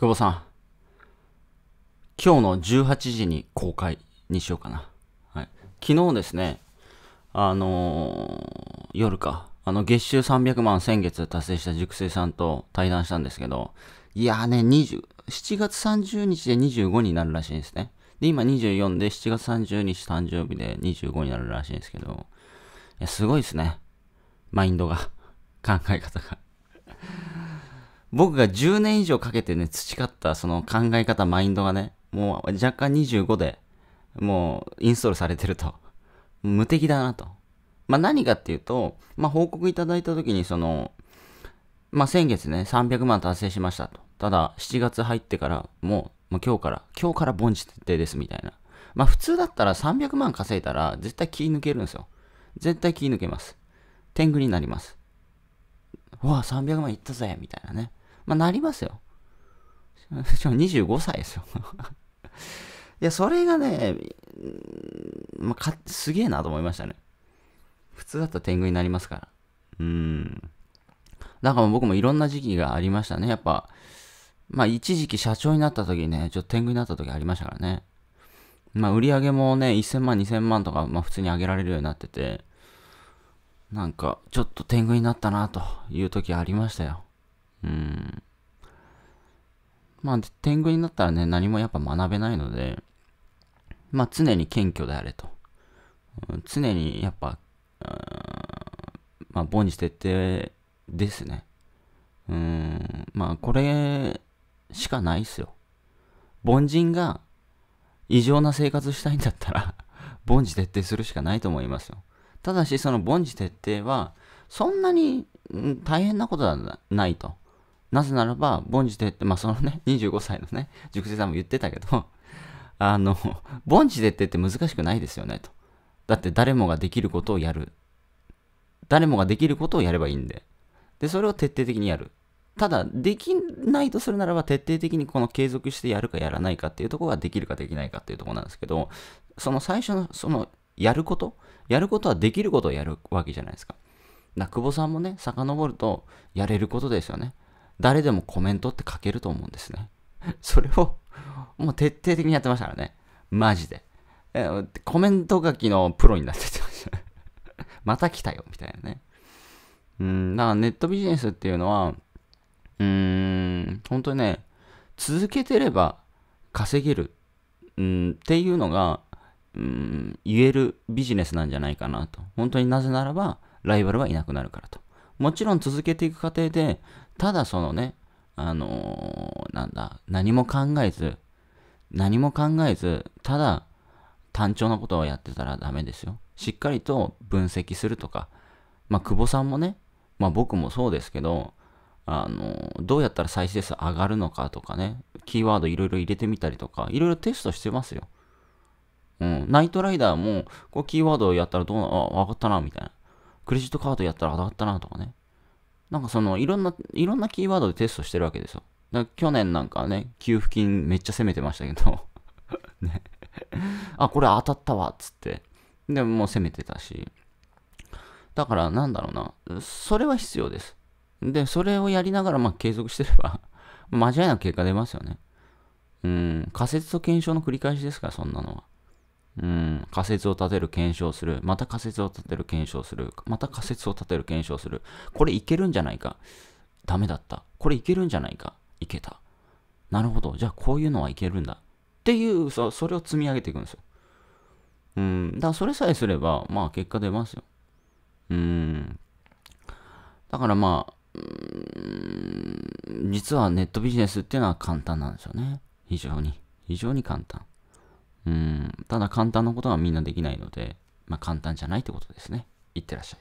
久保さん、今日の18時に公開にしようかな。はい、昨日ですね、あのー、夜か、あの月収300万先月達成した熟成さんと対談したんですけど、いやーね、20、7月30日で25になるらしいんですね。で、今24で7月30日誕生日で25になるらしいんですけど、いや、すごいですね。マインドが、考え方が。僕が10年以上かけてね、培ったその考え方、マインドがね、もう若干25で、もうインストールされてると。無敵だなと。まあ何かっていうと、まあ報告いただいた時にその、まあ先月ね、300万達成しましたと。ただ、7月入ってからもう、もう今日から、今日から凡徹底ですみたいな。まあ普通だったら300万稼いだら絶対気抜けるんですよ。絶対気抜けます。天狗になります。うわ、300万いったぜみたいなね。まあ、なりますよ。しかも25歳ですよ。いや、それがね、まあ、すげえなと思いましたね。普通だったら天狗になりますから。うん。だから僕もいろんな時期がありましたね。やっぱ、まあ一時期社長になった時ね、ちょっと天狗になった時ありましたからね。まあ売り上げもね、1000万、2000万とか、まあ普通に上げられるようになってて、なんか、ちょっと天狗になったなという時ありましたよ。うん。まあ、天狗になったらね、何もやっぱ学べないので、まあ、常に謙虚であれと。うん、常にやっぱ、まあ、凡事徹底ですね。うん、まあ、これしかないっすよ。凡人が異常な生活したいんだったら 凡事徹底するしかないと思いますよ。ただし、その凡事徹底は、そんなに大変なことはないと。なぜならば、凡事でって、まあそのね、25 歳のね、塾生さんも言ってたけど、あの、凡事でってって難しくないですよね、と。だって誰もができることをやる。誰もができることをやればいいんで。で、それを徹底的にやる。ただ、できないとするならば、徹底的にこの継続してやるかやらないかっていうところができるかできないかっていうところなんですけど、その最初の、その、やること、やることはできることをやるわけじゃないですか。だ久保さんもね、遡ると、やれることですよね。誰でもコメントって書けると思うんですね。それを、もう徹底的にやってましたからね。マジで。えコメント書きのプロになっててましたね。また来たよ、みたいなね。うん、だからネットビジネスっていうのは、うーん、本当にね、続けてれば稼げる、うん、っていうのが、うん、言えるビジネスなんじゃないかなと。本当になぜならば、ライバルはいなくなるからと。もちろん続けていく過程で、ただそのね、あのー、なんだ、何も考えず、何も考えず、ただ単調なことをやってたらダメですよ。しっかりと分析するとか、まあ、久保さんもね、まあ、僕もそうですけど、あのー、どうやったら再生数上がるのかとかね、キーワードいろいろ入れてみたりとか、いろいろテストしてますよ。うん、ナイトライダーも、こう、キーワードをやったらどうな、あ、わかったな、みたいな。クレジットカードやったら当たったなとかね。なんかその、いろんな、いろんなキーワードでテストしてるわけですよ。だから去年なんかね、給付金めっちゃ攻めてましたけど ね。あ、これ当たったわ、っつって。でももう攻めてたし。だからなんだろうな、それは必要です。で、それをやりながら、まあ継続してれば 間違いなく結果出ますよね。うん、仮説と検証の繰り返しですから、そんなのは。うん、仮説を立てる検証する。また仮説を立てる検証する。また仮説を立てる検証する。これいけるんじゃないか。ダメだった。これいけるんじゃないか。いけた。なるほど。じゃあこういうのはいけるんだ。っていうそ、それを積み上げていくんですよ。うん。だからそれさえすれば、まあ結果出ますよ。うん。だからまあ、うーん実はネットビジネスっていうのは簡単なんですよね。非常に。非常に簡単。うん、ただ簡単なことはみんなできないので、まあ簡単じゃないってことですね。いってらっしゃい。